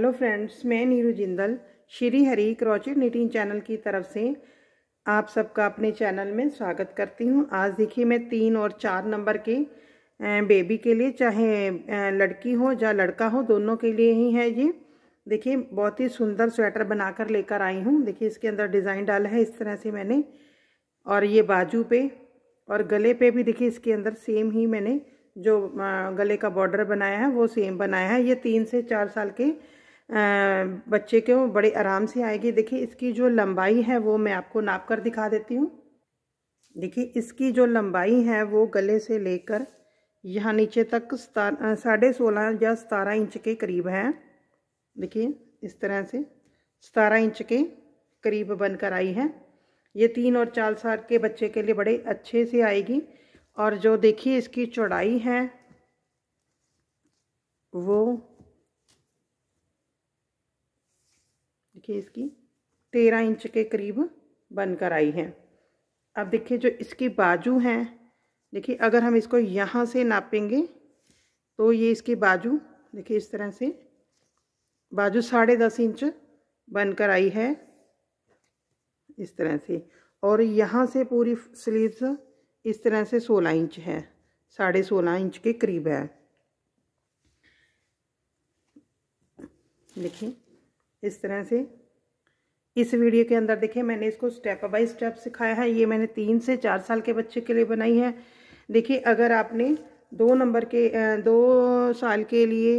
Hello friends मैं Neeru Jindal Shri Hari crochet knitting channel की तरफ से आप सबका अपने चैनल में स्वागत करती हूँ आज देखिए मैं तीन और चार नंबर के बेबी के लिए चाहे लड़की हो या लड़का हो दोनों के लिए ही है ये देखिए बहुत ही सुंदर स्वेटर बनाकर लेकर आई हूँ देखिए इसके अंदर डिज़ाइन डाला है इस तरह से मैंने और ये बाजू पे और गले पर भी देखिए इसके अंदर सेम ही मैंने जो गले का बॉर्डर बनाया है वो सेम बनाया है ये तीन से चार साल के बच्चे को बड़े आराम से आएगी देखिए इसकी जो लंबाई है वो मैं आपको नाप कर दिखा देती हूँ देखिए इसकी जो लंबाई है वो गले से लेकर यहाँ नीचे तक साढ़े सोलह या सतारह इंच के करीब है देखिए इस तरह से सतारह इंच के करीब बनकर आई है ये तीन और चार साल के बच्चे के लिए बड़े अच्छे से आएगी और जो देखिए इसकी चौड़ाई है वो देखिए इसकी तेरह इंच के करीब बनकर आई है अब देखिए जो इसकी बाजू हैं देखिए अगर हम इसको यहाँ से नापेंगे तो ये इसकी बाजू देखिए इस तरह से बाजू साढ़े दस इंच बनकर आई है इस तरह से और यहाँ से पूरी स्लीव्स इस तरह से सोलह इंच है साढ़े सोलह इंच के करीब है देखिए इस तरह से इस वीडियो के अंदर देखिए मैंने इसको स्टेप बाय स्टेप सिखाया है ये मैंने तीन से चार साल के बच्चे के लिए बनाई है देखिए अगर आपने दो नंबर के दो साल के लिए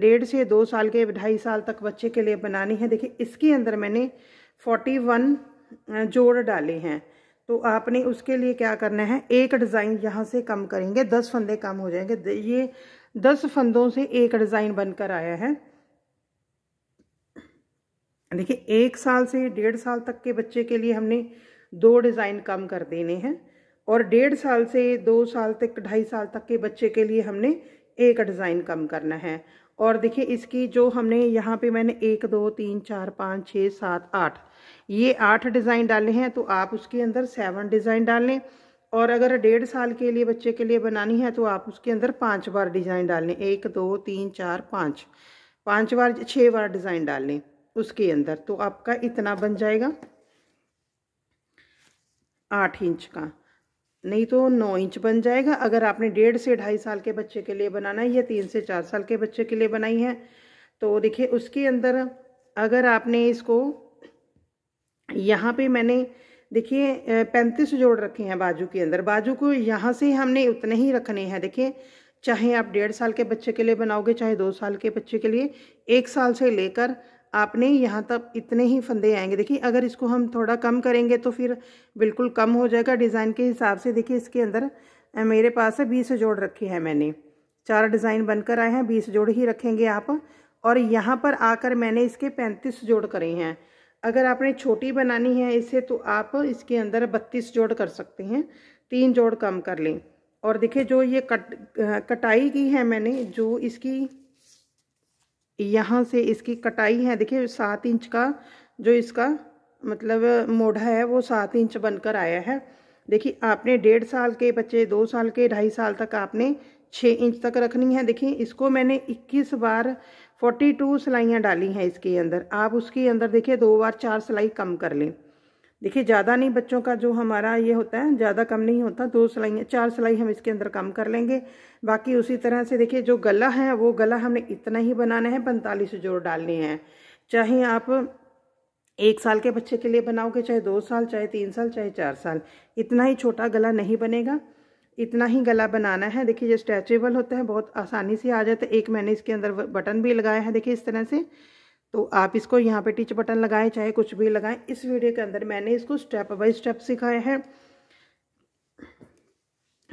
डेढ़ से दो साल के ढाई साल तक बच्चे के लिए बनानी है देखिए इसके अंदर मैंने फोर्टी वन जोड़ डाले हैं तो आपने उसके लिए क्या करना है एक डिज़ाइन यहाँ से कम करेंगे दस फंदे कम हो जाएंगे ये दस फंदों से एक डिज़ाइन बनकर आया है देखिए एक साल से डेढ़ साल तक के बच्चे के लिए हमने दो डिज़ाइन कम कर देने हैं और डेढ़ साल से दो साल तक ढाई साल तक के बच्चे के लिए हमने एक डिज़ाइन कम करना है और देखिए इसकी जो हमने यहाँ पे मैंने एक दो तीन चार पाँच छः सात आठ ये आठ डिज़ाइन डाले हैं तो आप उसके अंदर सेवन डिज़ाइन डाल लें और अगर डेढ़ साल के लिए बच्चे के लिए बनानी है तो आप उसके अंदर पाँच बार डिज़ाइन डाल लें एक दो तीन चार पाँच पाँच बार छः बार डिज़ाइन डाल लें उसके अंदर तो आपका इतना बन जाएगा आठ इंच का नहीं तो नौ इंच बन जाएगा अगर आपने डेढ़ से ढाई साल के बच्चे के लिए बनाना है या तीन से चार साल के बच्चे के लिए बनाई है तो देखिए उसके अंदर अगर आपने इसको यहाँ पे मैंने देखिए पैंतीस जोड़ रखे हैं बाजू के अंदर बाजू को यहाँ से हमने उतने ही रखने हैं देखिए चाहे आप डेढ़ साल के बच्चे के लिए बनाओगे चाहे दो साल के बच्चे के लिए एक साल से लेकर आपने यहाँ तक इतने ही फंदे आएंगे देखिए अगर इसको हम थोड़ा कम करेंगे तो फिर बिल्कुल कम हो जाएगा डिज़ाइन के हिसाब से देखिए इसके अंदर मेरे पास है बीस जोड़ रखे हैं मैंने चार डिज़ाइन बनकर आए हैं बीस जोड़ ही रखेंगे आप और यहाँ पर आकर मैंने इसके पैंतीस जोड़ करे हैं अगर आपने छोटी बनानी है इसे तो आप इसके अंदर बत्तीस जोड़ कर सकते हैं तीन जोड़ कम कर लें और देखिए जो ये कट कटाई की है मैंने जो इसकी यहाँ से इसकी कटाई है देखिए सात इंच का जो इसका मतलब मोढ़ा है वो सात इंच बनकर आया है देखिए आपने डेढ़ साल के बच्चे दो साल के ढाई साल तक आपने छः इंच तक रखनी है देखिए इसको मैंने 21 बार 42 सिलाइयाँ डाली हैं इसके अंदर आप उसके अंदर देखिए दो बार चार सिलाई कम कर लें देखिए ज़्यादा नहीं बच्चों का जो हमारा ये होता है ज़्यादा कम नहीं होता दो सिलाइयाँ चार सिलाई हम इसके अंदर कम कर लेंगे बाकी उसी तरह से देखिए जो गला है वो गला हमने इतना ही बनाना है पैंतालीस जोड़ डालनी है चाहे आप एक साल के बच्चे के लिए बनाओगे चाहे दो साल चाहे तीन साल चाहे चार साल इतना ही छोटा गला नहीं बनेगा इतना ही गला बनाना है देखिए ये स्ट्रेचेबल होते हैं बहुत आसानी से आ जाता है एक मैंने इसके अंदर बटन भी लगाया है देखिए इस तरह से तो आप इसको यहाँ पे टिच बटन लगाएं चाहे कुछ भी लगाएं इस वीडियो के अंदर मैंने इसको स्टेप बाय स्टेप सिखाया है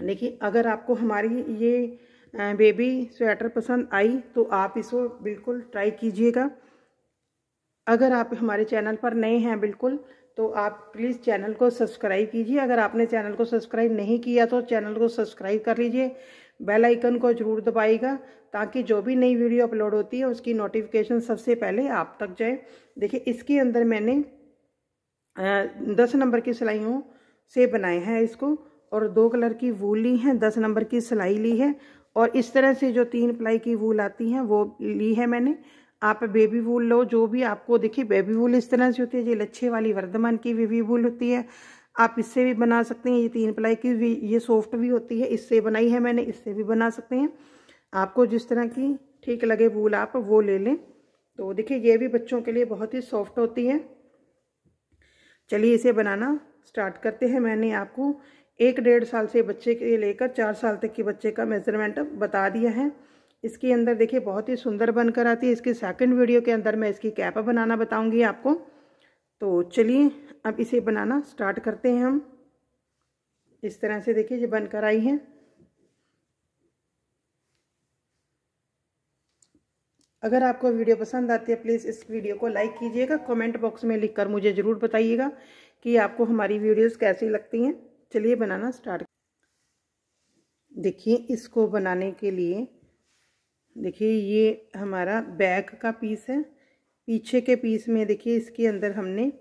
देखिए अगर आपको हमारी ये बेबी स्वेटर पसंद आई तो आप इसको बिल्कुल ट्राई कीजिएगा अगर आप हमारे चैनल पर नए हैं बिल्कुल तो आप प्लीज़ चैनल को सब्सक्राइब कीजिए अगर आपने चैनल को सब्सक्राइब नहीं किया तो चैनल को सब्सक्राइब कर लीजिए बेल आइकन को जरूर दबाइएगा ताकि जो भी नई वीडियो अपलोड होती है उसकी नोटिफिकेशन सबसे पहले आप तक जाए देखिए इसके अंदर मैंने दस नंबर की सिलाइयों से बनाए हैं इसको और दो कलर की वूल ली है दस नंबर की सिलाई ली है और इस तरह से जो तीन प्लाई की वूल आती है वो ली है मैंने आप बेबी वूल लो जो भी आपको देखिए बेबी वूल इस तरह से होती है ये लच्छे वाली वर्धमान की बेबी वूल होती है आप इससे भी बना सकते हैं ये तीन प्लाई की भी ये सॉफ्ट भी होती है इससे बनाई है मैंने इससे भी बना सकते हैं आपको जिस तरह की ठीक लगे वूल आप वो ले लें तो देखिए ये भी बच्चों के लिए बहुत ही सॉफ्ट होती है चलिए इसे बनाना स्टार्ट करते हैं मैंने आपको एक डेढ़ साल से बच्चे के लेकर चार साल तक के बच्चे का मेज़रमेंट बता दिया है इसके अंदर देखिए बहुत ही सुंदर बनकर आती है इसके सेकंड वीडियो के अंदर मैं इसकी कैप बनाना बताऊंगी आपको तो चलिए अब इसे बनाना स्टार्ट करते हैं हम इस तरह से देखिए ये बनकर आई है अगर आपको वीडियो पसंद आती है प्लीज़ इस वीडियो को लाइक कीजिएगा कमेंट बॉक्स में लिखकर मुझे ज़रूर बताइएगा कि आपको हमारी वीडियोस कैसी लगती हैं चलिए बनाना स्टार्ट देखिए इसको बनाने के लिए देखिए ये हमारा बैक का पीस है पीछे के पीस में देखिए इसके अंदर हमने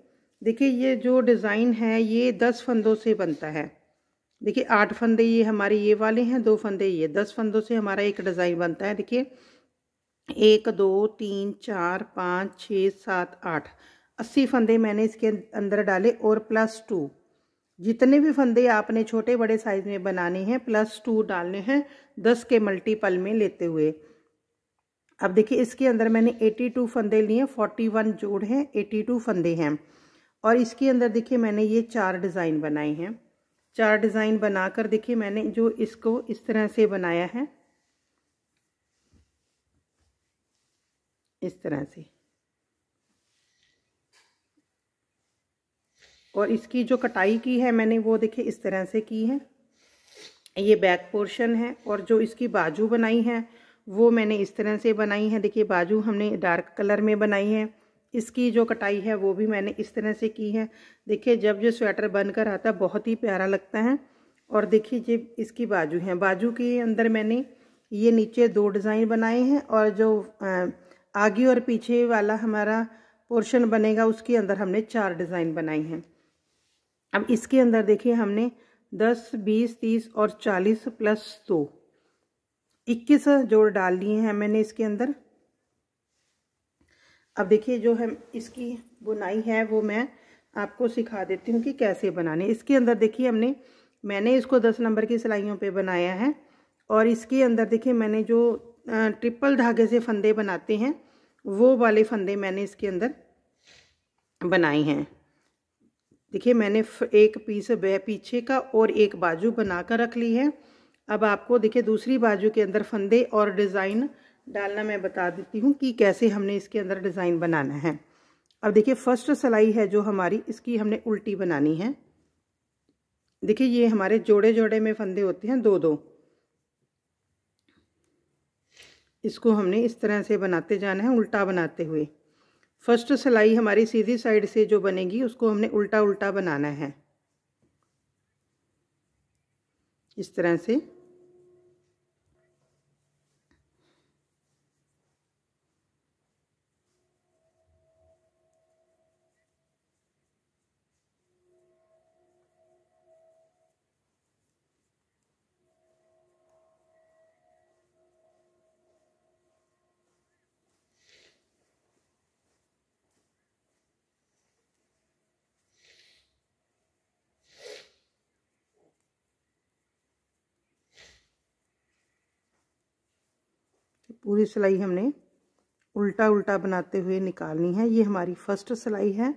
देखिए ये जो डिज़ाइन है ये दस फंदों से बनता है देखिए आठ फंदे ये हमारे ये वाले हैं दो फंदे ये दस फंदों से हमारा एक डिज़ाइन बनता है देखिए एक दो तीन चार पाँच छः सात आठ अस्सी फंदे मैंने इसके अंदर डाले और प्लस टू जितने भी फंदे आपने छोटे बड़े साइज में बनाने हैं प्लस टू डालने हैं दस के मल्टीपल में लेते हुए अब देखिए इसके अंदर मैंने 82 फंदे लिए फोर्टी 41 जोड़ हैं 82 फंदे हैं और इसके अंदर देखिए मैंने ये चार डिज़ाइन बनाए हैं चार डिज़ाइन बनाकर देखिए मैंने जो इसको इस तरह से बनाया है इस तरह से और इसकी जो कटाई की है मैंने वो देखिए इस तरह से की है ये बैक पोर्शन है और जो इसकी बाजू बनाई है वो मैंने इस तरह से बनाई है देखिए बाजू हमने डार्क कलर में बनाई है इसकी जो कटाई है वो भी मैंने इस तरह से की है देखिए जब जो स्वेटर बनकर आता है बहुत ही प्यारा लगता है और देखिए ये इसकी बाजू है बाजू के अंदर मैंने ये नीचे दो डिज़ाइन बनाए हैं और जो आगे और पीछे वाला हमारा पोर्शन बनेगा उसके अंदर हमने चार डिज़ाइन बनाई हैं अब इसके अंदर देखिए हमने दस बीस तीस और चालीस प्लस दो इक्कीस जोड़ डाल दिए हैं मैंने इसके अंदर अब देखिए जो हम इसकी बुनाई है वो मैं आपको सिखा देती हूँ कि कैसे बनाने इसके अंदर देखिए हमने मैंने इसको दस नंबर की सिलाइयों पे बनाया है और इसके अंदर देखिए मैंने जो ट्रिपल धागे से फंदे बनाते हैं वो वाले फंदे मैंने इसके अंदर बनाए हैं देखिए मैंने एक पीस वे पीछे का और एक बाजू बना कर रख ली है अब आपको देखिए दूसरी बाजू के अंदर फंदे और डिज़ाइन डालना मैं बता देती हूँ कि कैसे हमने इसके अंदर डिज़ाइन बनाना है अब देखिए फर्स्ट सिलाई है जो हमारी इसकी हमने उल्टी बनानी है देखिए ये हमारे जोड़े जोड़े में फंदे होते हैं दो दो इसको हमने इस तरह से बनाते जाना है उल्टा बनाते हुए फर्स्ट सिलाई हमारी सीधी साइड से जो बनेगी उसको हमने उल्टा उल्टा बनाना है इस तरह से पूरी सिलाई हमने उल्टा उल्टा बनाते हुए निकालनी है ये हमारी फर्स्ट सिलाई है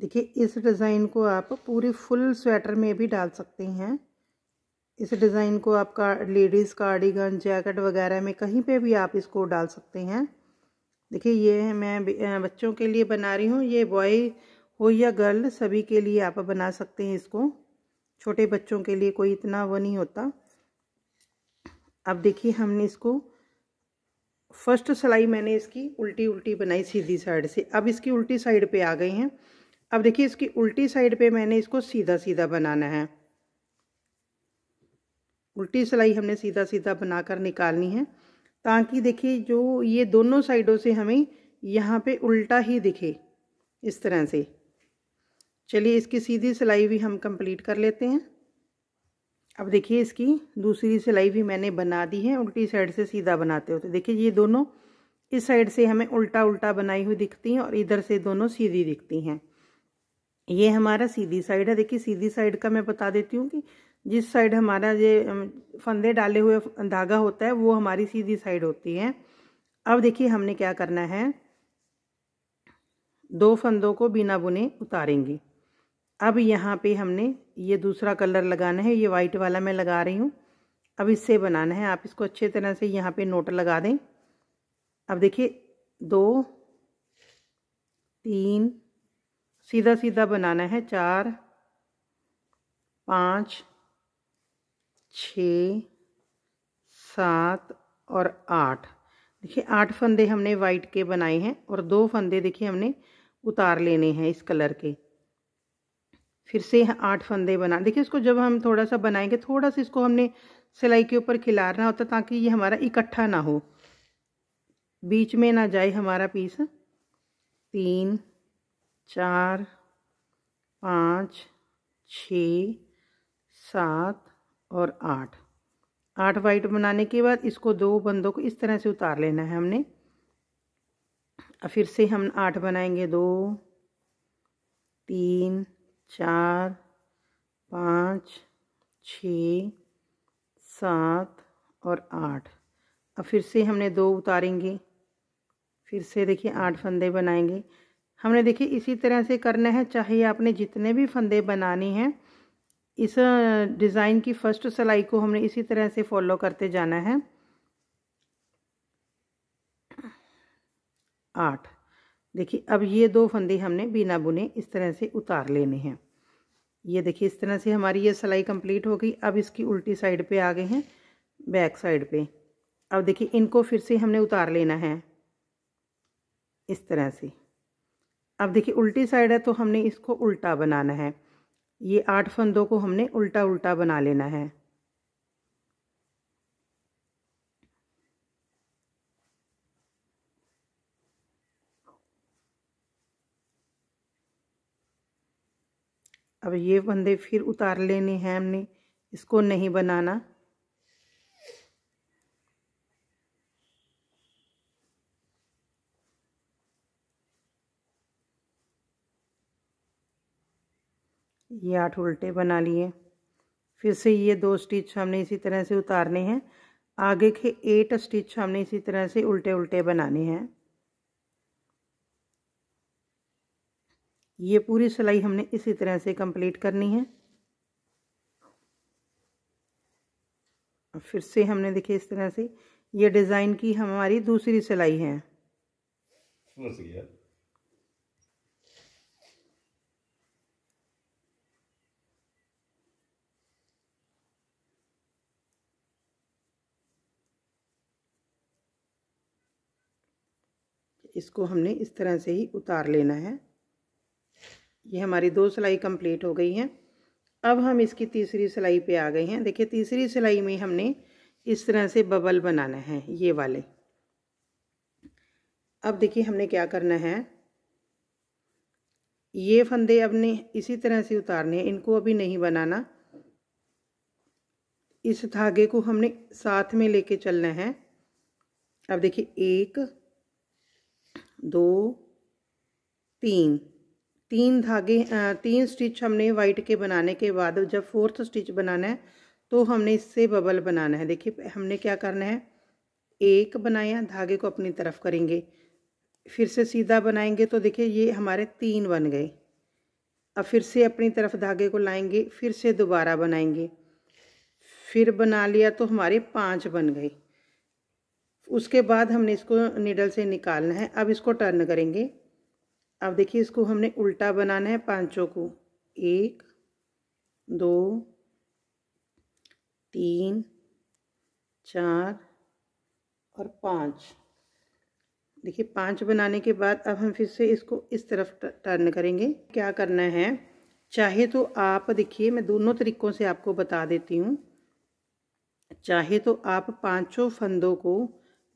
देखिए इस डिज़ाइन को आप पूरी फुल स्वेटर में भी डाल सकते हैं इस डिज़ाइन को आप का लेडीज़ कार्डिगन जैकेट वगैरह में कहीं पे भी आप इसको डाल सकते हैं देखिए ये मैं बच्चों के लिए बना रही हूँ ये बॉय हो या गर्ल सभी के लिए आप बना सकते हैं इसको छोटे बच्चों के लिए कोई इतना वो नहीं होता अब देखिए हमने इसको फर्स्ट सिलाई मैंने इसकी उल्टी उल्टी बनाई सीधी साइड से अब इसकी उल्टी साइड पे आ गई हैं अब देखिए इसकी उल्टी साइड पे मैंने इसको सीधा सीधा बनाना है उल्टी सिलाई हमने सीधा सीधा बनाकर निकालनी है ताकि देखिए जो ये दोनों साइडों से हमें यहाँ पे उल्टा ही दिखे इस तरह से चलिए इसकी सीधी सिलाई भी हम कंप्लीट कर लेते हैं अब देखिए इसकी दूसरी सिलाई भी मैंने बना दी है उल्टी साइड से सीधा बनाते हो तो देखिए ये दोनों इस साइड से हमें उल्टा उल्टा बनाई हुई दिखती हैं और इधर से दोनों सीधी दिखती हैं ये हमारा सीधी साइड है देखिए सीधी साइड का मैं बता देती हूँ कि जिस साइड हमारा ये फंदे डाले हुए धागा होता है वो हमारी सीधी साइड होती है अब देखिए हमने क्या करना है दो फंदों को बिना बुने उतारेंगे अब यहाँ पे हमने ये दूसरा कलर लगाना है ये वाइट वाला मैं लगा रही हूँ अब इससे बनाना है आप इसको अच्छे तरह से यहाँ पे नोट लगा दें अब देखिए दो तीन सीधा सीधा बनाना है चार पाँच छ सात और आठ देखिए आठ फंदे हमने वाइट के बनाए हैं और दो फंदे देखिए हमने उतार लेने हैं इस कलर के फिर से आठ फंदे बना देखिए इसको जब हम थोड़ा सा बनाएंगे थोड़ा सा इसको हमने सिलाई के ऊपर खिलारना होता ताकि ये हमारा इकट्ठा ना हो बीच में ना जाए हमारा पीस तीन चार पाँच छ सात और आठ आठ वाइट बनाने के बाद इसको दो बंदों को इस तरह से उतार लेना है हमने फिर से हम आठ बनाएंगे दो तीन चार पाँच छ सात और आठ अब फिर से हमने दो उतारेंगे फिर से देखिए आठ फंदे बनाएंगे हमने देखिए इसी तरह से करना है चाहे आपने जितने भी फंदे बनाने हैं इस डिज़ाइन की फ़र्स्ट सिलाई को हमने इसी तरह से फॉलो करते जाना है आठ देखिए अब ये दो फंदे हमने बिना बुने इस तरह से उतार लेने हैं ये देखिए इस तरह से हमारी ये सिलाई कंप्लीट हो गई अब इसकी उल्टी साइड पे आ गए हैं बैक साइड पे अब देखिए इनको फिर से हमने उतार लेना है इस तरह से अब देखिए उल्टी साइड है तो हमने इसको उल्टा बनाना है ये आठ फंदों को हमने उल्टा उल्टा बना लेना है अब ये फंदे फिर उतार लेने हैं हमने इसको नहीं बनाना ये आठ उल्टे बना लिए फिर से ये दो स्टिच हमने इसी तरह से उतारने हैं आगे के एट स्टिच हमने इसी तरह से उल्टे उल्टे बनाने हैं ये पूरी सिलाई हमने इसी तरह से कंप्लीट करनी है फिर से हमने देखिए इस तरह से ये डिज़ाइन की हमारी दूसरी सिलाई है समझ गया इसको हमने इस तरह से ही उतार लेना है ये हमारी दो सिलाई कंप्लीट हो गई हैं अब हम इसकी तीसरी सिलाई पे आ गए हैं देखिए तीसरी सिलाई में हमने इस तरह से बबल बनाना है ये वाले अब देखिए हमने क्या करना है ये फंदे अब ने इसी तरह से उतारने हैं इनको अभी नहीं बनाना इस धागे को हमने साथ में लेके चलना है अब देखिए एक दो तीन तीन धागे तीन स्टिच हमने वाइट के बनाने के बाद जब फोर्थ स्टिच बनाना है तो हमने इससे बबल बनाना है देखिए हमने क्या करना है एक बनाया धागे को अपनी तरफ करेंगे फिर से सीधा बनाएंगे तो देखिए ये हमारे तीन बन गए अब फिर से अपनी तरफ धागे को लाएंगे फिर से दोबारा बनाएंगे फिर बना लिया तो हमारे पाँच बन गए उसके बाद हमने इसको निडल से निकालना है अब इसको टर्न करेंगे अब देखिए इसको हमने उल्टा बनाना है पांचों को एक दो तीन चार और पांच देखिए पांच बनाने के बाद अब हम फिर से इसको इस तरफ टर्न करेंगे क्या करना है चाहे तो आप देखिए मैं दोनों तरीक़ों से आपको बता देती हूँ चाहे तो आप पांचों फंदों को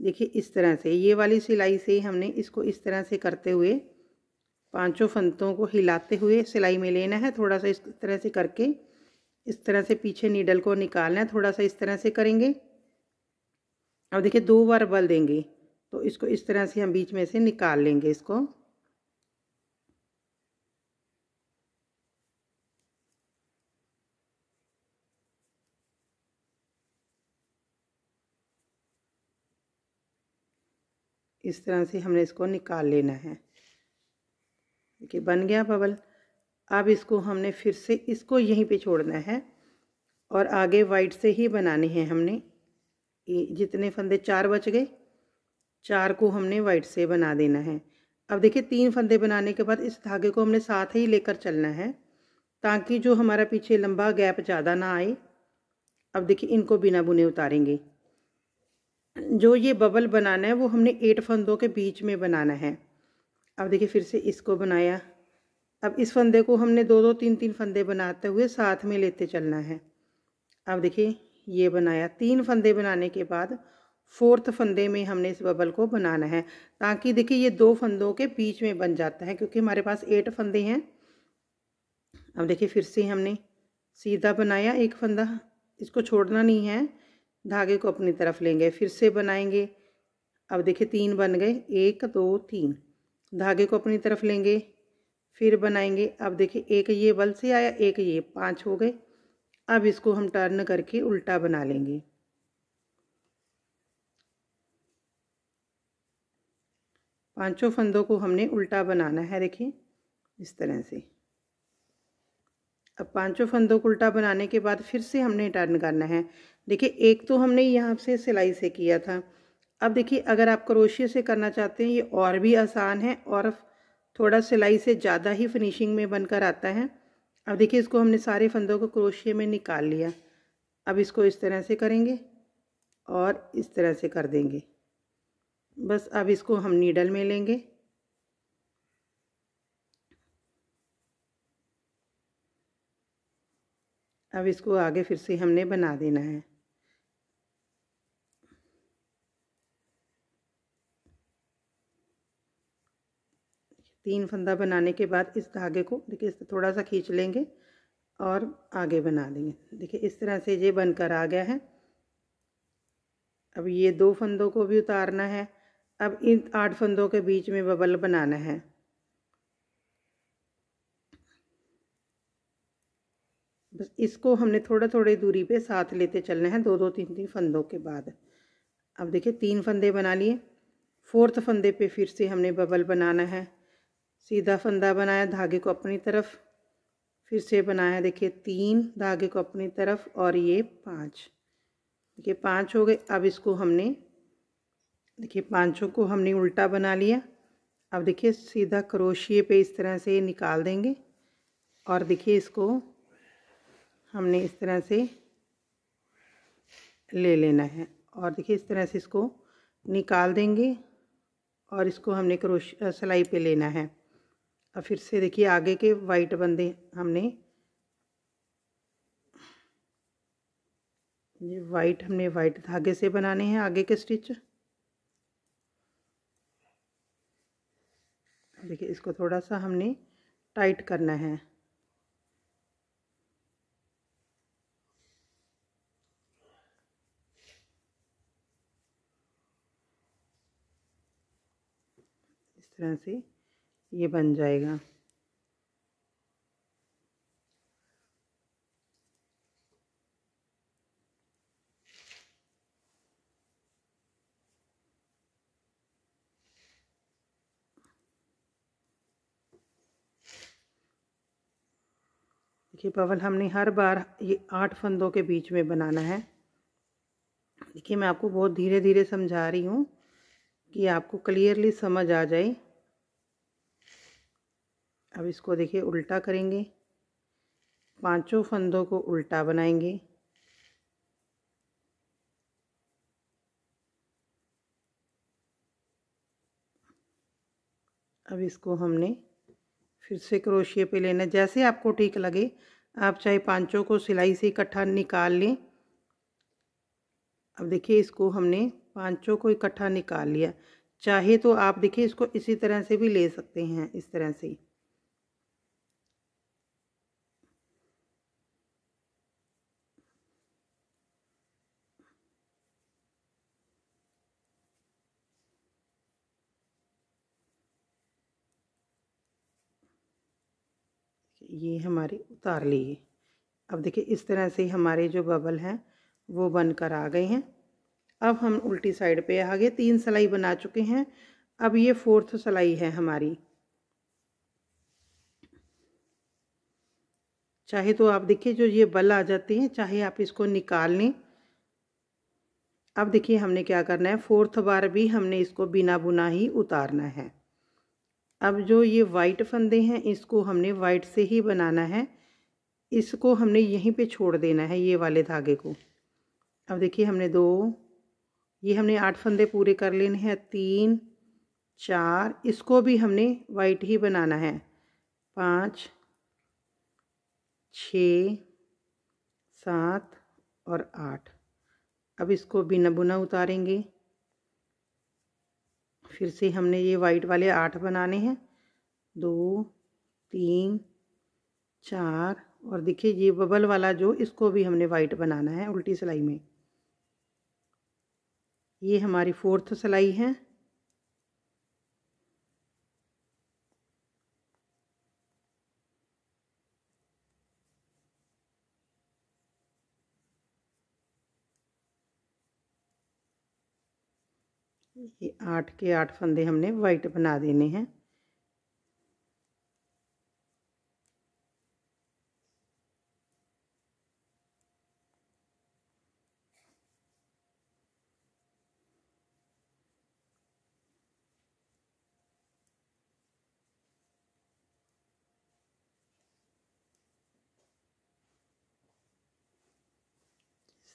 देखिए इस तरह से ये वाली सिलाई से ही हमने इसको इस तरह से करते हुए पांचों फंतों को हिलाते हुए सिलाई में लेना है थोड़ा सा इस तरह से करके इस तरह से पीछे नीडल को निकालना है थोड़ा सा इस तरह से करेंगे अब देखिए दो बार बल देंगे तो इसको इस तरह से हम बीच में से निकाल लेंगे इसको इस तरह से हमने इसको निकाल लेना है देखिए बन गया बबल अब इसको हमने फिर से इसको यहीं पे छोड़ना है और आगे वाइट से ही बनाने हैं हमने जितने फंदे चार बच गए चार को हमने वाइट से बना देना है अब देखिए तीन फंदे बनाने के बाद इस धागे को हमने साथ ही लेकर चलना है ताकि जो हमारा पीछे लंबा गैप ज़्यादा ना आए अब देखिए इनको बिना बुने उतारेंगे जो ये बबल बनाना है वो हमने एट फंदों के बीच में बनाना है अब देखिए फिर से इसको बनाया अब इस फंदे को हमने दो दो तीन तीन फंदे बनाते हुए साथ में लेते चलना है अब देखिए ये बनाया तीन फंदे बनाने के बाद फोर्थ फंदे में हमने इस बबल को बनाना है ताकि देखिए ये दो फंदों के बीच में बन जाता है क्योंकि हमारे पास एट फंदे हैं अब देखिए फिर से हमने सीधा बनाया एक फंदा इसको छोड़ना नहीं है धागे को अपनी तरफ लेंगे फिर से बनाएंगे अब देखिए तीन बन गए एक दो तीन धागे को अपनी तरफ लेंगे फिर बनाएंगे अब देखिए एक ये बल से आया एक ये पांच हो गए अब इसको हम टर्न करके उल्टा बना लेंगे पांचों फंदों को हमने उल्टा बनाना है देखिए इस तरह से अब पांचों फंदों को उल्टा बनाने के बाद फिर से हमने टर्न करना है देखिए एक तो हमने यहाँ से सिलाई से किया था अब देखिए अगर आप क्रोशिया से करना चाहते हैं ये और भी आसान है और थोड़ा सिलाई से ज़्यादा ही फिनिशिंग में बनकर आता है अब देखिए इसको हमने सारे फंदों को क्रोशिया में निकाल लिया अब इसको इस तरह से करेंगे और इस तरह से कर देंगे बस अब इसको हम नीडल में लेंगे अब इसको आगे फिर से हमने बना देना है तीन फंदा बनाने के बाद इस धागे को देखिए इस थोड़ा सा खींच लेंगे और आगे बना देंगे देखिए इस तरह से ये बनकर आ गया है अब ये दो फंदों को भी उतारना है अब इन आठ फंदों के बीच में बबल बनाना है बस इसको हमने थोड़ा थोड़ी दूरी पे साथ लेते चलना है दो दो तीन तीन फंदों के बाद अब देखिए तीन फंदे बना लिए फोर्थ फंदे पे फिर से हमने बबल बनाना है सीधा फंदा बनाया धागे को अपनी तरफ फिर से बनाया देखिए तीन धागे को अपनी तरफ और ये पाँच देखिए पाँच हो गए अब इसको हमने देखिए पाँचों को हमने उल्टा बना लिया अब देखिए सीधा क्रोशिए पे इस तरह से निकाल देंगे और देखिए इसको हमने इस तरह से ले लेना है और देखिए इस तरह से इसको निकाल देंगे और इसको हमने क्रोश सिलाई पे लेना है अब फिर से देखिए आगे के वाइट बंदे हमने ये वाइट हमने वाइट धागे से बनाने हैं आगे के स्टिच देखिए इसको थोड़ा सा हमने टाइट करना है इस तरह से ये बन जाएगा देखिए पवन हमने हर बार ये आठ फंदों के बीच में बनाना है देखिए मैं आपको बहुत धीरे धीरे समझा रही हूँ कि आपको क्लियरली समझ आ जाए अब इसको देखिए उल्टा करेंगे पांचों फंदों को उल्टा बनाएंगे अब इसको हमने फिर से क्रोशिए पे लेना जैसे आपको ठीक लगे आप चाहे पांचों को सिलाई से इकट्ठा निकाल लें अब देखिए इसको हमने पांचों को इकट्ठा निकाल लिया चाहे तो आप देखिए इसको इसी तरह से भी ले सकते हैं इस तरह से हमारी उतार लिए अब देखिए इस तरह से हमारे जो बबल हैं वो बनकर आ गए हैं अब हम उल्टी साइड पे आ गए तीन सलाई बना चुके हैं अब ये फोर्थ सिलाई है हमारी चाहे तो आप देखिए जो ये बल आ जाते हैं चाहे आप इसको निकाल लें अब देखिए हमने क्या करना है फोर्थ बार भी हमने इसको बिना बुना ही उतारना है अब जो ये वाइट फंदे हैं इसको हमने वाइट से ही बनाना है इसको हमने यहीं पे छोड़ देना है ये वाले धागे को अब देखिए हमने दो ये हमने आठ फंदे पूरे कर लेने हैं तीन चार इसको भी हमने वाइट ही बनाना है पाँच छ सात और आठ अब इसको बिना बुना उतारेंगे फिर से हमने ये वाइट वाले आठ बनाने हैं दो तीन चार और देखिए ये बबल वाला जो इसको भी हमने वाइट बनाना है उल्टी सिलाई में ये हमारी फोर्थ सिलाई है ये आठ के आठ फंदे हमने वाइट बना देने हैं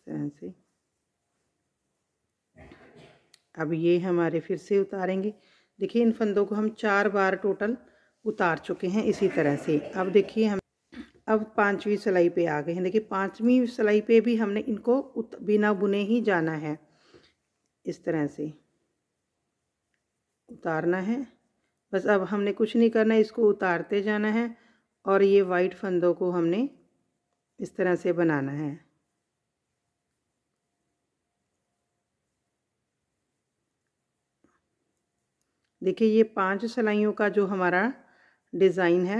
transparency. अब ये हमारे फिर से उतारेंगे देखिए इन फंदों को हम चार बार टोटल उतार चुके हैं इसी तरह से अब देखिए हम अब पांचवी सिलाई पे आ गए हैं देखिए पांचवी सिलाई पे भी हमने इनको उत, बिना बुने ही जाना है इस तरह से उतारना है बस अब हमने कुछ नहीं करना इसको उतारते जाना है और ये वाइट फंदों को हमने इस तरह से बनाना है देखिए ये पांच सिलाइयों का जो हमारा डिज़ाइन है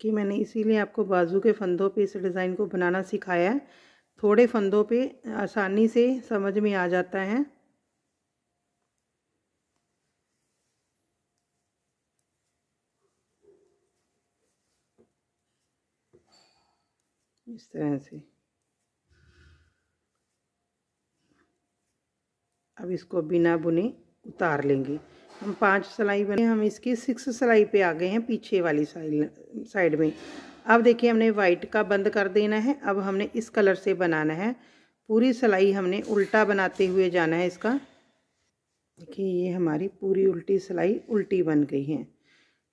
क्योंकि मैंने इसीलिए आपको बाजू के फंदों पे इस डिज़ाइन को बनाना सिखाया है थोड़े फंदों पे आसानी से समझ में आ जाता है इस तरह से अब इसको बिना बुने उतार लेंगे हम पांच सिलाई बने हम इसकी सिक्स सिलाई पे आ गए हैं पीछे वाली साइड साइड में अब देखिए हमने वाइट का बंद कर देना है अब हमने इस कलर से बनाना है पूरी सिलाई हमने उल्टा बनाते हुए जाना है इसका देखिए ये हमारी पूरी उल्टी सिलाई उल्टी बन गई है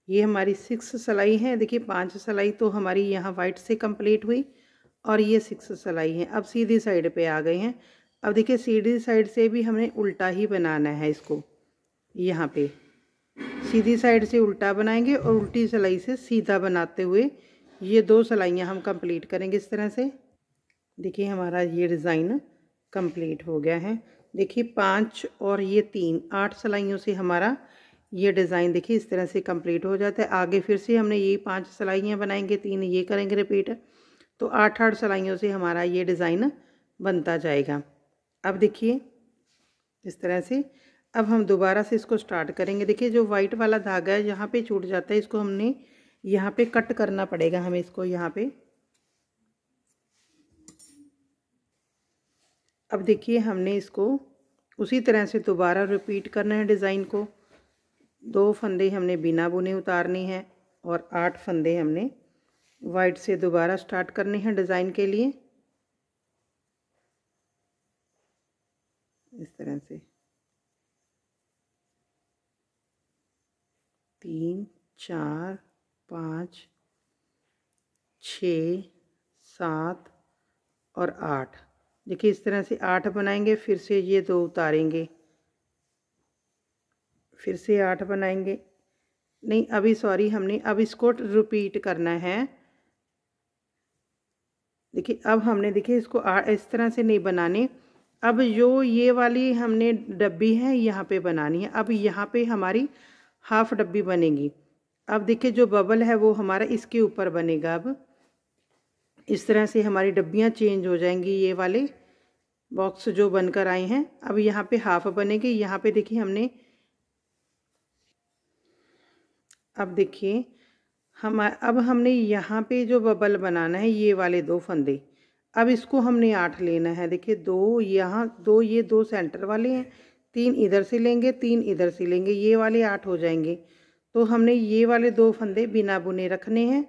ये हमारी सिक्स सिलाई है देखिए पांच सिलाई तो हमारी यहाँ वाइट से कंप्लीट हुई और ये सिक्स सिलाई है अब सीधी साइड पे आ गए हैं अब देखिए सीधी साइड से भी हमने उल्टा ही बनाना है इसको यहाँ पे सीधी साइड से उल्टा बनाएंगे और उल्टी सिलाई से सीधा बनाते हुए ये दो सिलाइयाँ हम कंप्लीट करेंगे इस तरह से देखिए हमारा ये डिज़ाइन कंप्लीट हो गया है देखिए पाँच और ये तीन आठ सिलाइयों से हमारा ये डिज़ाइन देखिए इस तरह से कंप्लीट हो जाता है आगे फिर से हमने ये पांच सिलाइयाँ बनाएंगे तीन ये करेंगे रिपीट तो आठ आठ सिलाइयों से हमारा ये डिज़ाइन बनता जाएगा अब देखिए इस तरह से अब हम दोबारा से इसको स्टार्ट करेंगे देखिए जो वाइट वाला धागा है यहाँ पे छूट जाता है इसको हमने यहाँ पे कट करना पड़ेगा हमें इसको यहाँ पे अब देखिए हमने इसको उसी तरह से दोबारा रिपीट करना है डिज़ाइन को दो फंदे हमने बिना बुने उतारने हैं और आठ फंदे हमने वाइट से दोबारा स्टार्ट करने हैं डिज़ाइन के लिए इस तरह से तीन चार पाँच छ सात और आठ देखिए इस तरह से आठ बनाएंगे फिर से ये दो उतारेंगे फिर से आठ बनाएंगे नहीं अभी सॉरी हमने अब इसको रिपीट करना है देखिए अब हमने देखिए इसको आ, इस तरह से नहीं बनाने अब जो ये वाली हमने डब्बी है यहाँ पे बनानी है अब यहाँ पे हमारी हाफ डब्बी बनेगी अब देखिए जो बबल है वो हमारा इसके ऊपर बनेगा अब इस तरह से हमारी डब्बियाँ चेंज हो जाएंगी ये वाले बॉक्स जो बनकर आए हैं अब यहाँ पे हाफ बनेंगे यहाँ पे देखिए हमने अब देखिए हम अब हमने यहाँ पे जो बबल बनाना है ये वाले दो फंदे अब इसको हमने आठ लेना है देखिए दो यहाँ दो ये दो सेंटर वाले हैं तीन इधर से लेंगे तीन इधर से लेंगे ये वाले आठ हो जाएंगे तो हमने ये वाले दो फंदे बिना बुने रखने हैं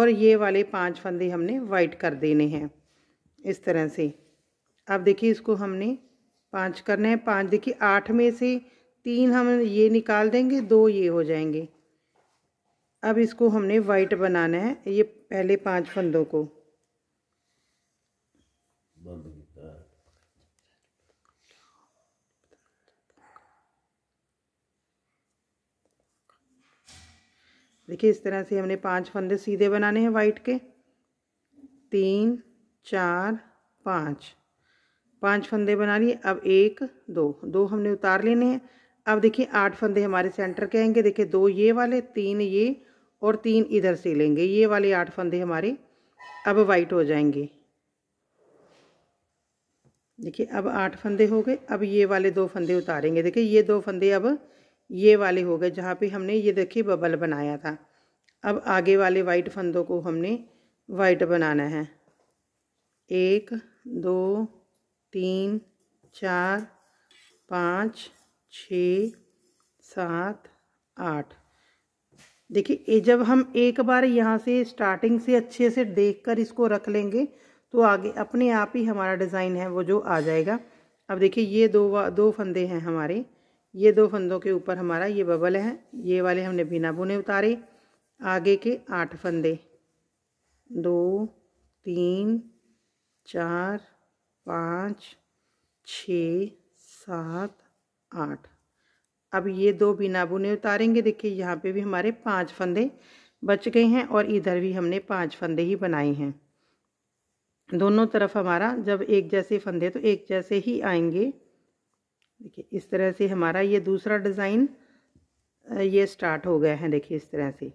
और ये वाले पांच फंदे हमने वाइट कर देने हैं इस तरह से अब देखिए इसको हमने पांच करना है पांच देखिए आठ में से तीन हम ये निकाल देंगे दो ये हो जाएंगे अब इसको हमने वाइट बनाना है ये पहले पांच फंदों को देखिए इस तरह से हमने पांच फंदे सीधे बनाने हैं वाइट के तीन चार पाँच पांच फंदे बना लिए अब एक दो दो हमने उतार लेने हैं अब देखिए आठ फंदे हमारे सेंटर के आएंगे देखिए दो ये वाले तीन ये और तीन इधर से लेंगे ये वाले आठ फंदे हमारे अब वाइट हो जाएंगे देखिए अब आठ फंदे हो गए अब ये वाले दो फंदे उतारेंगे देखिए ये दो फंदे अब ये वाले हो गए जहाँ पे हमने ये देखिए बबल बनाया था अब आगे वाले वाइट फंदों को हमने वाइट बनाना है एक दो तीन चार पाँच छ सात आठ देखिए ये जब हम एक बार यहाँ से स्टार्टिंग से अच्छे से देखकर इसको रख लेंगे तो आगे अपने आप ही हमारा डिज़ाइन है वो जो आ जाएगा अब देखिए ये दो दो फंदे हैं हमारे ये दो फंदों के ऊपर हमारा ये बबल है ये वाले हमने बिना बुने उतारे आगे के आठ फंदे दो तीन चार पाँच छ सात आठ अब ये दो बिना बुने उतारेंगे देखिए यहाँ पे भी हमारे पांच फंदे बच गए हैं और इधर भी हमने पांच फंदे ही बनाए हैं दोनों तरफ हमारा जब एक जैसे फंदे तो एक जैसे ही आएंगे देखिए इस तरह से हमारा ये दूसरा डिज़ाइन ये स्टार्ट हो गया है देखिए इस तरह से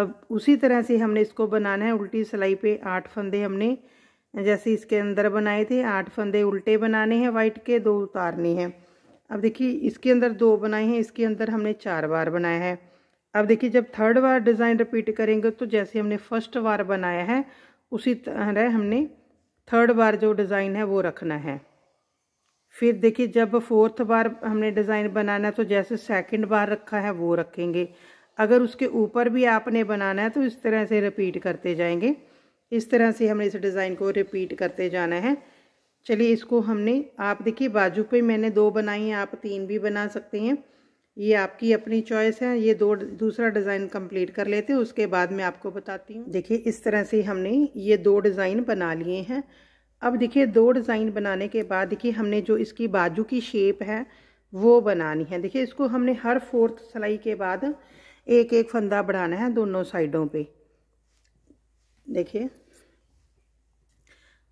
अब उसी तरह से हमने इसको बनाना है उल्टी सिलाई पे आठ फंदे हमने जैसे इसके अंदर बनाए थे आठ फंदे उल्टे बनाने हैं वाइट के दो उतारने हैं अब देखिए इसके अंदर दो बनाए हैं इसके अंदर हमने चार बार बनाया है अब देखिए जब थर्ड बार डिज़ाइन रिपीट करेंगे तो जैसे हमने फर्स्ट बार बनाया है उसी तरह हमने थर्ड बार जो डिज़ाइन है वो रखना है फिर देखिए जब फोर्थ बार हमने डिज़ाइन बनाना है तो जैसे सेकंड बार रखा है वो रखेंगे अगर उसके ऊपर भी आपने बनाना है तो इस तरह से रिपीट करते जाएंगे इस तरह से हमने इस डिज़ाइन को रिपीट करते जाना है चलिए इसको हमने आप देखिए बाजू पे मैंने दो बनाई हैं आप तीन भी बना सकते हैं ये आपकी अपनी चॉइस है ये दो दूसरा डिज़ाइन कंप्लीट कर लेते हैं उसके बाद मैं आपको बताती हूँ देखिए इस तरह से हमने ये दो डिज़ाइन बना लिए हैं अब देखिए दो डिज़ाइन बनाने के बाद देखिए हमने जो इसकी बाजू की शेप है वो बनानी है देखिए इसको हमने हर फोर्थ सिलाई के बाद एक एक फंदा बढ़ाना है दोनों साइडों पे देखिए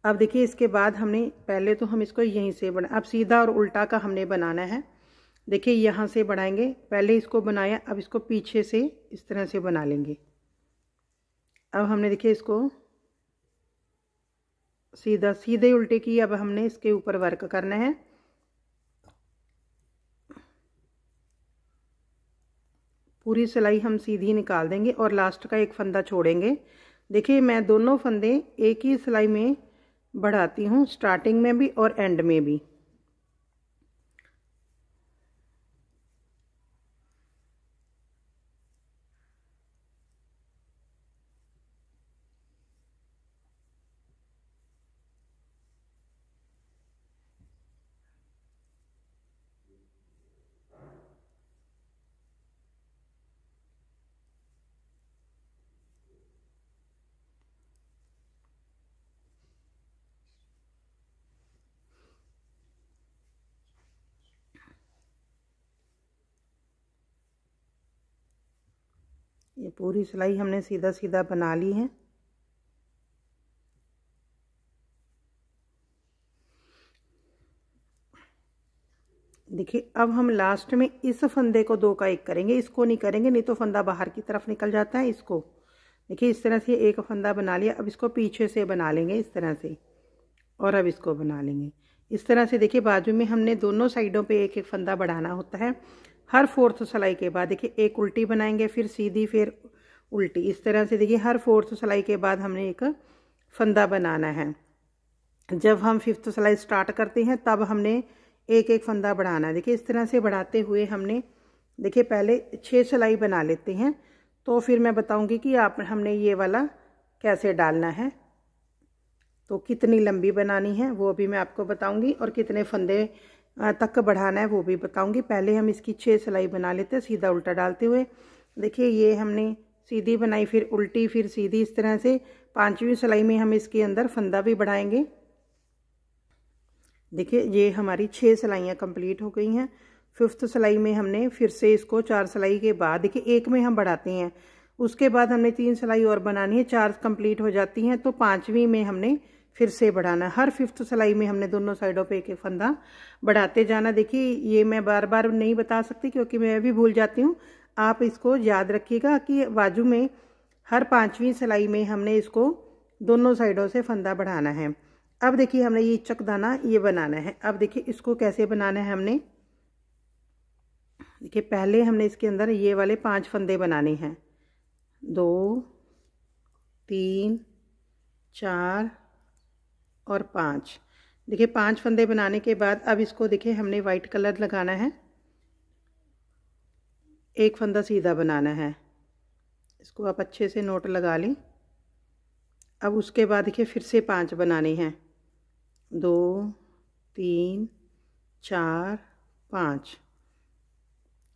अब देखिए इसके बाद हमने पहले तो हम इसको यहीं से बना अब सीधा और उल्टा का हमने बनाना है देखिए यहाँ से बढ़ाएंगे पहले इसको बनाया अब इसको पीछे से इस तरह से बना लेंगे अब हमने देखिए इसको सीधा सीधे उल्टे की अब हमने इसके ऊपर वर्क करना है पूरी सिलाई हम सीधी निकाल देंगे और लास्ट का एक फंदा छोड़ेंगे देखिए मैं दोनों फंदे एक ही सिलाई में बढ़ाती हूँ स्टार्टिंग में भी और एंड में भी पूरी सिलाई हमने सीधा सीधा बना ली है देखिए अब हम लास्ट में इस फंदे को दो का एक करेंगे इसको नहीं करेंगे नहीं तो फंदा बाहर की तरफ निकल जाता है इसको देखिए इस तरह से एक फंदा बना लिया अब इसको पीछे से बना लेंगे इस तरह से और अब इसको बना लेंगे इस तरह से देखिए बाजू में हमने दोनों साइडों पे एक एक फंदा बढ़ाना होता है हर फोर्थ सिलाई के बाद देखिए एक उल्टी बनाएंगे फिर सीधी फिर उल्टी इस तरह से देखिए हर फोर्थ सिलाई के बाद हमने एक फंदा बनाना है जब हम फिफ्थ सिलाई स्टार्ट करते हैं तब हमने एक एक फंदा बढ़ाना है देखिए इस तरह से बढ़ाते हुए हमने देखिए पहले छः सिलाई बना लेते हैं तो फिर मैं बताऊंगी कि आप हमने ये वाला कैसे डालना है तो कितनी लंबी बनानी है वो अभी मैं आपको बताऊंगी और कितने फंदे तक बढ़ाना है वो भी बताऊंगी पहले हम इसकी छह सिलाई बना लेते हैं सीधा उल्टा डालते हुए देखिए ये हमने सीधी बनाई फिर उल्टी फिर सीधी इस तरह से पांचवी सिलाई में हम इसके अंदर फंदा भी बढ़ाएंगे देखिए ये हमारी छः सिलाइयाँ कंप्लीट हो गई हैं फिफ्थ सिलाई में हमने फिर से इसको चार सिलाई के बाद देखिए एक में हम बढ़ाते हैं उसके बाद हमने तीन सिलाई और बनानी है चार कंप्लीट हो जाती हैं तो पाँचवीं में हमने फिर से बढ़ाना हर फिफ्थ सिलाई में हमने दोनों साइडों पे एक एक फंदा बढ़ाते जाना देखिए ये मैं बार बार नहीं बता सकती क्योंकि मैं भी भूल जाती हूँ आप इसको याद रखिएगा कि बाजू में हर पाँचवीं सिलाई में हमने इसको दोनों साइडों से फंदा बढ़ाना है अब देखिए हमने ये चकदाना ये बनाना है अब देखिए इसको कैसे बनाना है हमने देखिए पहले हमने इसके अंदर ये वाले पांच फंदे बनाने हैं दो तीन चार और पाँच देखिए पांच फंदे बनाने के बाद अब इसको देखिए हमने वाइट कलर लगाना है एक फंदा सीधा बनाना है इसको आप अच्छे से नोट लगा लें अब उसके बाद देखिए फिर से पांच बनाने हैं दो तीन चार पाँच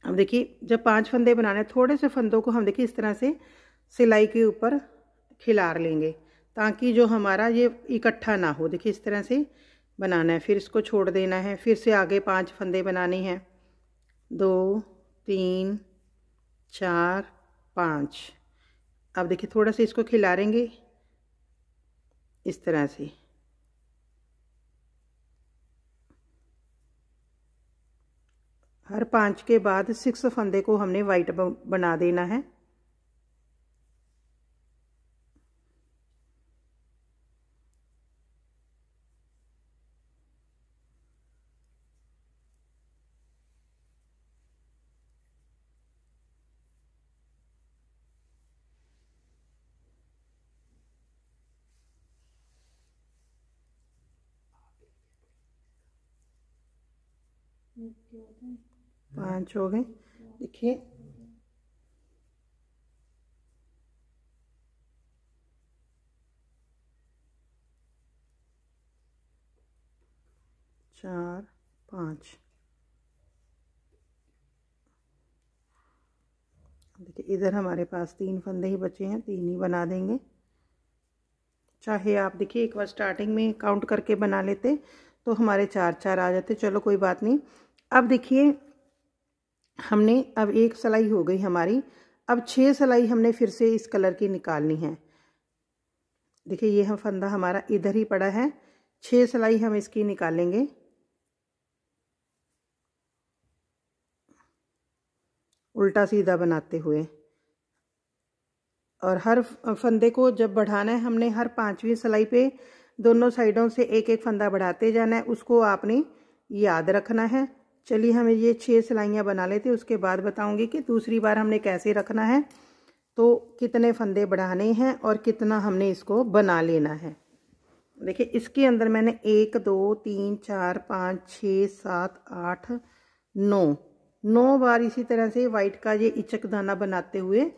अब देखिए जब पांच फंदे बनाने थोड़े से फंदों को हम देखिए इस तरह से सिलाई के ऊपर खिलार लेंगे ताकि जो हमारा ये इकट्ठा ना हो देखिए इस तरह से बनाना है फिर इसको छोड़ देना है फिर से आगे पांच फंदे बनाने हैं दो तीन चार पाँच अब देखिए थोड़ा सा इसको खिलारेंगे इस तरह से हर पांच के बाद सिक्स फंदे को हमने वाइट बना देना है पाँच हो गए देखिए चार पाँच देखिए इधर हमारे पास तीन फंदे ही बचे हैं तीन ही बना देंगे चाहे आप देखिए एक बार स्टार्टिंग में काउंट करके बना लेते तो हमारे चार चार आ जाते चलो कोई बात नहीं अब देखिए हमने अब एक सिलाई हो गई हमारी अब छह सिलाई हमने फिर से इस कलर की निकालनी है देखिए ये हम फंदा हमारा इधर ही पड़ा है छह सिलाई हम इसकी निकालेंगे उल्टा सीधा बनाते हुए और हर फंदे को जब बढ़ाना है हमने हर पांचवी सिलाई पे दोनों साइडों से एक एक फंदा बढ़ाते जाना है उसको आपने याद रखना है चलिए हमें ये छः सिलाइयाँ बना लेते उसके बाद बताऊँगी कि दूसरी बार हमने कैसे रखना है तो कितने फंदे बढ़ाने हैं और कितना हमने इसको बना लेना है देखिए इसके अंदर मैंने एक दो तीन चार पाँच छः सात आठ नौ नौ बार इसी तरह से वाइट का ये इचक दाना बनाते हुए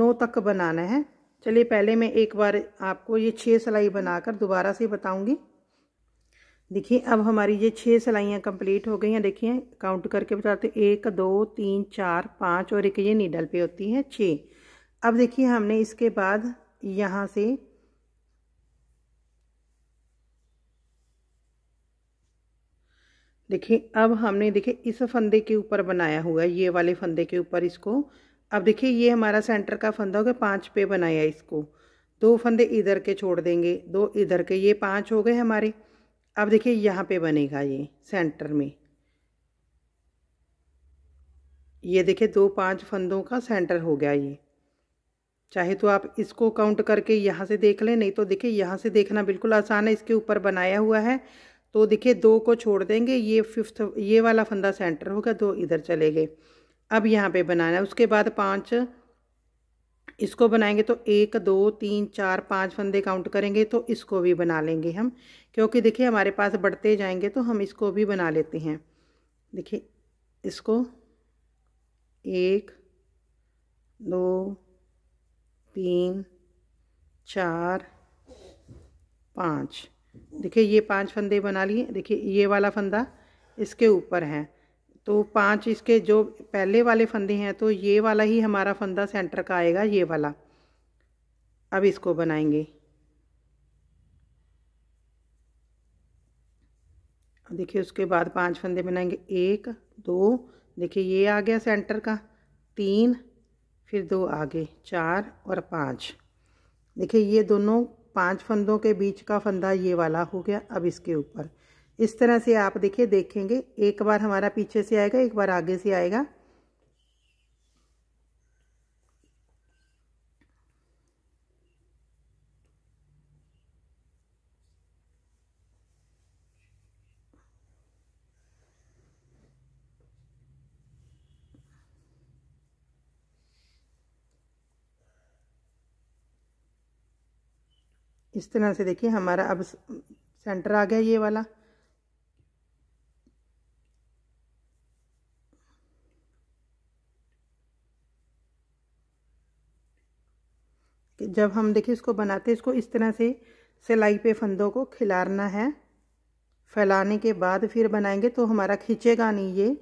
नौ तक बनाना है चलिए पहले मैं एक बार आपको ये छः सिलाई बनाकर दोबारा से बताऊंगी देखिए अब हमारी ये छः सिलाइयाँ कंप्लीट हो गई हैं देखिए काउंट करके बताते एक दो तीन चार पाँच और एक ये नीडल पे होती है छः अब देखिए हमने इसके बाद यहाँ से देखिए अब हमने देखिए इस फंदे के ऊपर बनाया हुआ है ये वाले फंदे के ऊपर इसको अब देखिए ये हमारा सेंटर का फंदा हो गया पाँच पे बनाया इसको दो फंदे इधर के छोड़ देंगे दो इधर के ये पाँच हो गए हमारे अब देखिए यहाँ पे बनेगा ये सेंटर में ये देखिए दो पांच फंदों का सेंटर हो गया ये चाहे तो आप इसको काउंट करके यहाँ से देख लें नहीं तो देखिए यहाँ से देखना बिल्कुल आसान है इसके ऊपर बनाया हुआ है तो देखिए दो को छोड़ देंगे ये फिफ्थ ये वाला फंदा सेंटर होगा दो इधर चले गए अब यहाँ पे बनाना है उसके बाद पांच इसको बनाएंगे तो एक दो तीन चार पाँच फंदे काउंट करेंगे तो इसको भी बना लेंगे हम क्योंकि देखिए हमारे पास बढ़ते जाएंगे तो हम इसको भी बना लेते हैं देखिए इसको एक दो तीन चार पाँच देखिए ये पांच फंदे बना लिए देखिए ये वाला फंदा इसके ऊपर है तो पांच इसके जो पहले वाले फंदे हैं तो ये वाला ही हमारा फंदा सेंटर का आएगा ये वाला अब इसको बनाएंगे देखिए उसके बाद पांच फंदे बनाएंगे एक दो देखिए ये आ गया सेंटर का तीन फिर दो आगे चार और पाँच देखिए ये दोनों पांच फंदों के बीच का फंदा ये वाला हो गया अब इसके ऊपर इस तरह से आप देखिए देखेंगे एक बार हमारा पीछे से आएगा एक बार आगे से आएगा इस तरह से देखिए हमारा अब सेंटर आ गया ये वाला जब हम देखिए इसको बनाते इसको इस तरह से सिलाई पे फंदों को खिलारना है फैलाने के बाद फिर बनाएंगे तो हमारा खींचेगा नहीं ये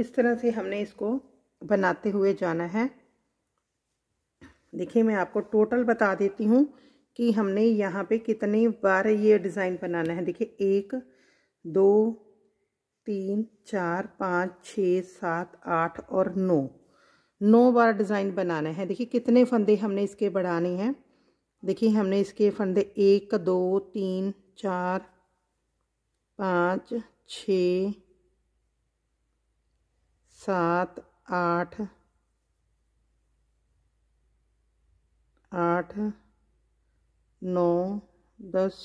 इस तरह से हमने इसको बनाते हुए जाना है देखिए मैं आपको टोटल बता देती हूँ कि हमने यहाँ पे कितनी बार ये डिज़ाइन बनाना है देखिए एक दो तीन चार पाँच छ सात आठ और नौ नौ बार डिज़ाइन बनाना है देखिए कितने फंदे हमने इसके बढ़ाने हैं देखिए हमने इसके फंदे एक दो तीन चार पाँच छ सात आठ आठ नौ दस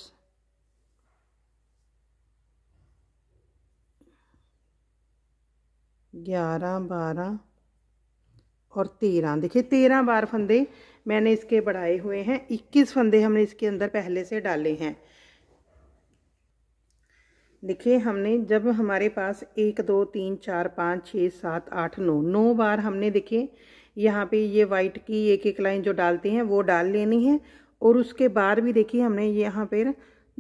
ग्यारह बारह और तेरह देखिए तेरह बार फंदे मैंने इसके बढ़ाए हुए हैं इक्कीस फंदे हमने इसके अंदर पहले से डाले हैं देखिए हमने जब हमारे पास एक दो तीन चार पाँच छः सात आठ नौ नौ बार हमने देखिए यहाँ पे ये वाइट की एक एक लाइन जो डालते हैं वो डाल लेनी है और उसके बाद भी देखिए हमने यहाँ पर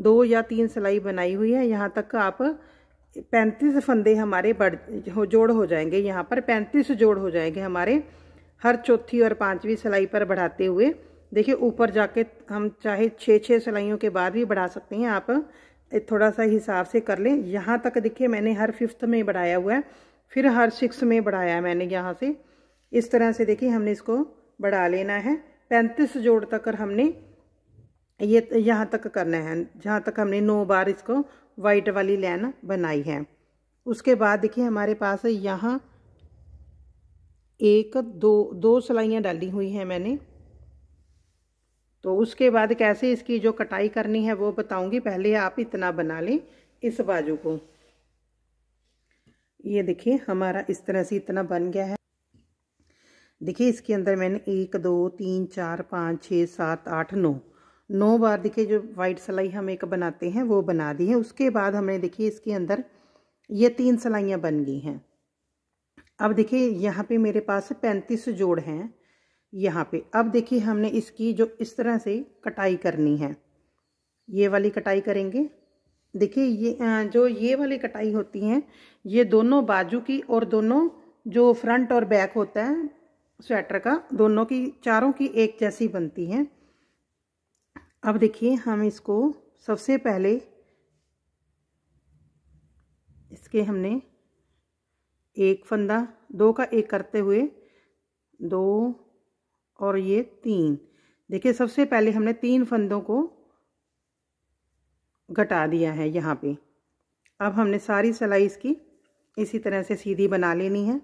दो या तीन सिलाई बनाई हुई है यहाँ तक आप पैंतीस फंदे हमारे बढ़ जोड़ हो जाएंगे यहाँ पर पैंतीस जोड़ हो जाएंगे हमारे हर चौथी और पाँचवीं सिलाई पर बढ़ाते हुए देखिए ऊपर जाके हम चाहे छः छः सिलाइयों के बाद भी बढ़ा सकते हैं आप थोड़ा सा हिसाब से कर लें यहाँ तक देखिए मैंने हर फिफ्थ में बढ़ाया हुआ है फिर हर सिक्स में बढ़ाया है मैंने यहाँ से इस तरह से देखिए हमने इसको बढ़ा लेना है पैंतीस जोड़ तक हमने ये यहाँ तक करना है जहाँ तक हमने नौ बार इसको वाइट वाली लाइन बनाई है उसके बाद देखिए हमारे पास यहाँ एक दो दो सिलाइयाँ डाली हुई हैं मैंने तो उसके बाद कैसे इसकी जो कटाई करनी है वो बताऊंगी पहले आप इतना बना लें इस बाजू को ये देखिए हमारा इस तरह से इतना बन गया है देखिए इसके अंदर मैंने एक दो तीन चार पाँच छः सात आठ नौ नौ बार देखिए जो वाइट सिलाई हम एक बनाते हैं वो बना दी है उसके बाद हमने देखिए इसके अंदर ये तीन सिलाइयाँ बन गई हैं अब देखिए यहाँ पे मेरे पास पैंतीस जोड़ हैं यहाँ पे अब देखिए हमने इसकी जो इस तरह से कटाई करनी है ये वाली कटाई करेंगे देखिए ये जो ये वाली कटाई होती हैं ये दोनों बाजू की और दोनों जो फ्रंट और बैक होता है स्वेटर का दोनों की चारों की एक जैसी बनती हैं अब देखिए हम इसको सबसे पहले इसके हमने एक फंदा दो का एक करते हुए दो और ये तीन देखिए सबसे पहले हमने तीन फंदों को घटा दिया है यहाँ पे अब हमने सारी सिलाई इसकी इसी तरह से सीधी बना लेनी है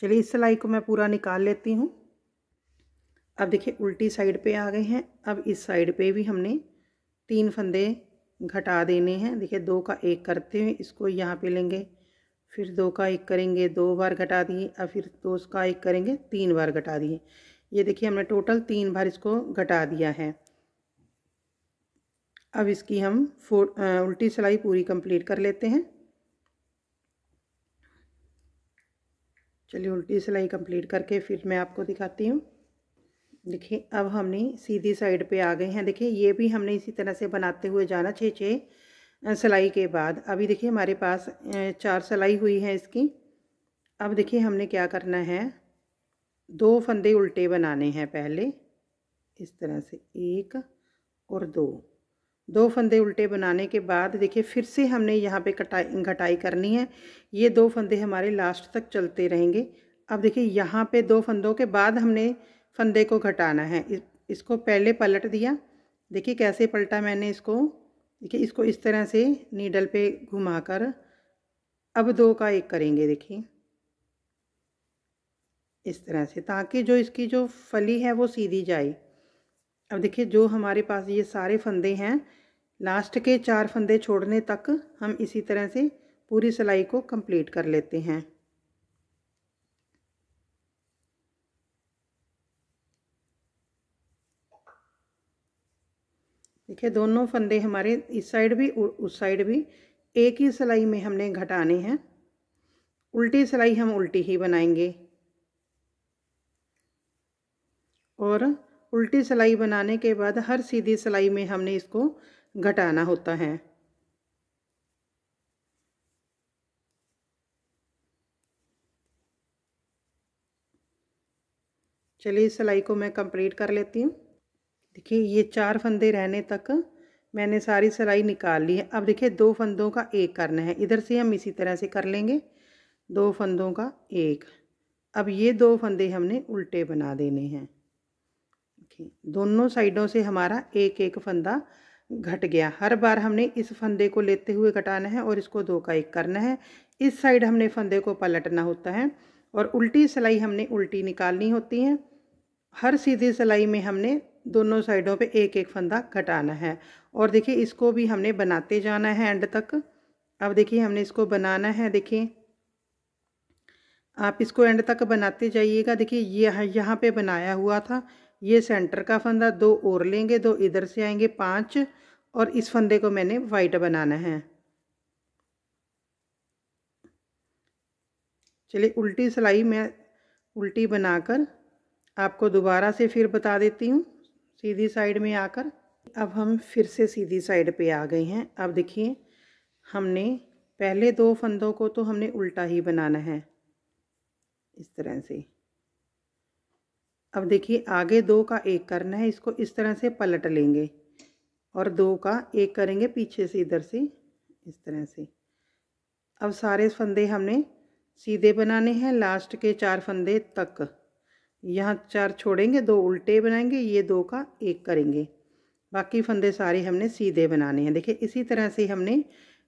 चलिए इस सिलाई को मैं पूरा निकाल लेती हूँ अब देखिए उल्टी साइड पे आ गए हैं अब इस साइड पे भी हमने तीन फंदे घटा देने हैं देखिए दो का एक करते हुए इसको यहाँ पे लेंगे फिर दो का एक करेंगे दो बार घटा दिए और फिर दो का एक करेंगे तीन बार घटा दिए ये देखिए हमने टोटल तीन बार इसको घटा दिया है अब इसकी हम फोर उल्टी सिलाई पूरी कंप्लीट कर लेते हैं चलिए उल्टी सिलाई कंप्लीट करके फिर मैं आपको दिखाती हूँ देखिए अब हमने सीधी साइड पे आ गए हैं देखिए ये भी हमने इसी तरह से बनाते हुए जाना छः छः सिलाई के बाद अभी देखिए हमारे पास चार सिलाई हुई है इसकी अब देखिए हमने क्या करना है दो फंदे उल्टे बनाने हैं पहले इस तरह से एक और दो दो फंदे उल्टे बनाने के बाद देखिए फिर से हमने यहाँ पे कटाई घटाई करनी है ये दो फंदे हमारे लास्ट तक चलते रहेंगे अब देखिए यहाँ पे दो फंदों के बाद हमने फंदे को घटाना है इसको पहले पलट दिया देखिए कैसे पलटा मैंने इसको देखिए इसको इस तरह से नीडल पे घुमाकर अब दो का एक करेंगे देखिए इस तरह से ताकि जो इसकी जो फली है वो सीधी जाए अब देखिए जो हमारे पास ये सारे फंदे हैं लास्ट के चार फंदे छोड़ने तक हम इसी तरह से पूरी सिलाई को कंप्लीट कर लेते हैं देखिए दोनों फंदे हमारे इस साइड भी उस साइड भी एक ही सिलाई में हमने घटाने हैं उल्टी सिलाई हम उल्टी ही बनाएंगे और उल्टी सिलाई बनाने के बाद हर सीधी सिलाई में हमने इसको घटाना होता है चलिए इस सिलाई को मैं कंप्लीट कर लेती हूँ देखिए ये चार फंदे रहने तक मैंने सारी सिलाई निकाल ली है अब देखिए दो फंदों का एक करना है इधर से हम इसी तरह से कर लेंगे दो फंदों का एक अब ये दो फंदे हमने उल्टे बना देने हैं दोनों साइडों से हमारा एक एक फंदा घट गया हर बार हमने इस फंदे को लेते हुए घटाना है और इसको दो का एक करना है इस साइड हमने फंदे को पलटना होता है और उल्टी सिलाई हमने उल्टी निकालनी होती है हर सीधी सिलाई में हमने दोनों साइडों पे एक एक फंदा घटाना है और देखिए इसको भी हमने बनाते जाना है एंड तक अब देखिए हमने इसको बनाना है देखिए आप इसको एंड तक बनाते जाइएगा देखिए ये यहाँ पे बनाया हुआ था ये सेंटर का फंदा दो और लेंगे दो इधर से आएंगे पाँच और इस फंदे को मैंने वाइट बनाना है चलिए उल्टी सिलाई मैं उल्टी बनाकर आपको दोबारा से फिर बता देती हूँ सीधी साइड में आकर अब हम फिर से सीधी साइड पे आ गए हैं अब देखिए हमने पहले दो फंदों को तो हमने उल्टा ही बनाना है इस तरह से अब देखिए आगे दो का एक करना है इसको इस तरह से पलट लेंगे और दो का एक करेंगे पीछे से इधर से इस तरह से अब सारे फंदे हमने सीधे बनाने हैं लास्ट के चार फंदे तक यहाँ चार छोड़ेंगे दो उल्टे बनाएंगे ये दो का एक करेंगे बाकी फंदे सारे हमने सीधे बनाने हैं देखिए इसी तरह से हमने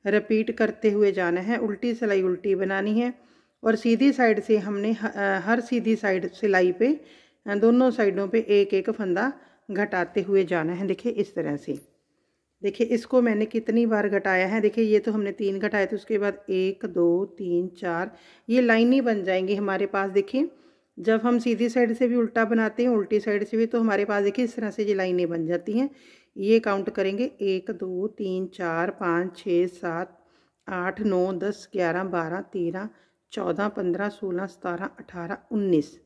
रिपीट करते हुए जाना है उल्टी सिलाई उल्टी बनानी है और सीधी साइड से हमने हर सीधी साइड सिलाई पे दोनों साइडों पे एक एक फंदा घटाते हुए जाना है देखिए इस तरह से देखिए इसको मैंने कितनी बार घटाया है देखिए ये तो हमने तीन घटाए थे उसके बाद एक दो तीन चार ये लाइन ही बन जाएंगी हमारे पास देखिए जब हम सीधी साइड से भी उल्टा बनाते हैं उल्टी साइड से भी तो हमारे पास देखिए इस तरह से ये लाइनें बन जाती हैं ये काउंट करेंगे एक दो तीन चार पाँच छः सात आठ नौ दस ग्यारह बारह तेरह चौदह पंद्रह सोलह सतारह अठारह उन्नीस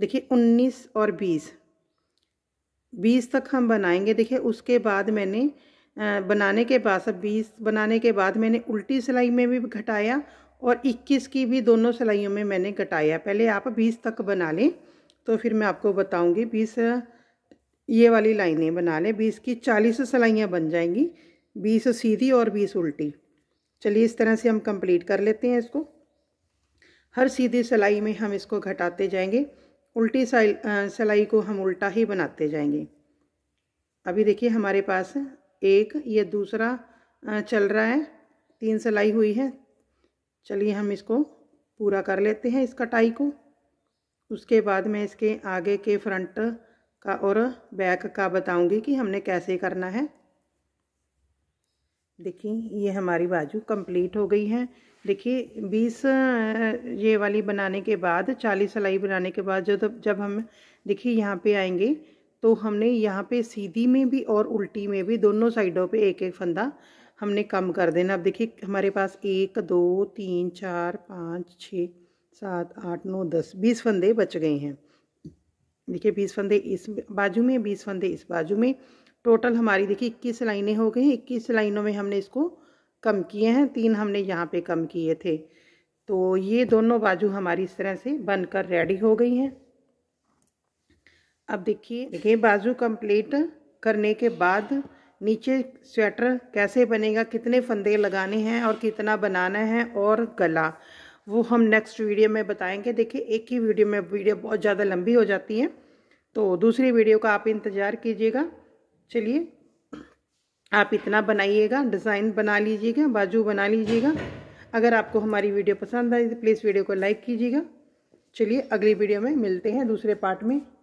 देखिए उन्नीस और बीस बीस तक हम बनाएंगे देखिए उसके बाद मैंने बनाने के बाद सब बीस बनाने के बाद मैंने उल्टी सिलाई में भी घटाया और 21 की भी दोनों सिलाइयों में मैंने घटाया पहले आप 20 तक बना लें तो फिर मैं आपको बताऊंगी 20 ये वाली लाइनें बना लें 20 की 40 सिलाइयाँ बन जाएंगी 20 सीधी और 20 उल्टी चलिए इस तरह से हम कंप्लीट कर लेते हैं इसको हर सीधी सिलाई में हम इसको घटाते जाएंगे उल्टी सिलाई को हम उल्टा ही बनाते जाएंगे अभी देखिए हमारे पास एक ये दूसरा चल रहा है तीन सिलाई हुई है चलिए हम इसको पूरा कर लेते हैं इस कटाई को उसके बाद मैं इसके आगे के फ्रंट का और बैक का बताऊंगी कि हमने कैसे करना है देखिए ये हमारी बाजू कंप्लीट हो गई है देखिए बीस ये वाली बनाने के बाद चालीस सिलाई बनाने के बाद जब जब हम देखिए यहाँ पे आएंगे तो हमने यहाँ पे सीधी में भी और उल्टी में भी दोनों साइडों पे एक एक फंदा हमने कम कर देना अब देखिए हमारे पास एक दो तीन चार पाँच छः सात आठ नौ दस बीस फंदे बच गए हैं देखिए बीस फंदे इस बाजू में बीस फंदे इस बाजू में टोटल हमारी देखिए इक्कीस लाइनें हो गई इक्कीस लाइनों में हमने इसको कम किए हैं तीन हमने यहाँ पे कम किए थे तो ये दोनों बाजू हमारी इस तरह से बनकर रेडी हो गई हैं अब देखिए देखिए बाजू कंप्लीट करने के बाद नीचे स्वेटर कैसे बनेगा कितने फंदे लगाने हैं और कितना बनाना है और गला वो हम नेक्स्ट वीडियो में बताएंगे देखिए एक ही वीडियो में वीडियो बहुत ज़्यादा लंबी हो जाती है तो दूसरी वीडियो का आप इंतज़ार कीजिएगा चलिए आप इतना बनाइएगा डिज़ाइन बना लीजिएगा बाजू बना लीजिएगा अगर आपको हमारी वीडियो पसंद आई तो प्लीज़ वीडियो को लाइक कीजिएगा चलिए अगली वीडियो में मिलते हैं दूसरे पार्ट में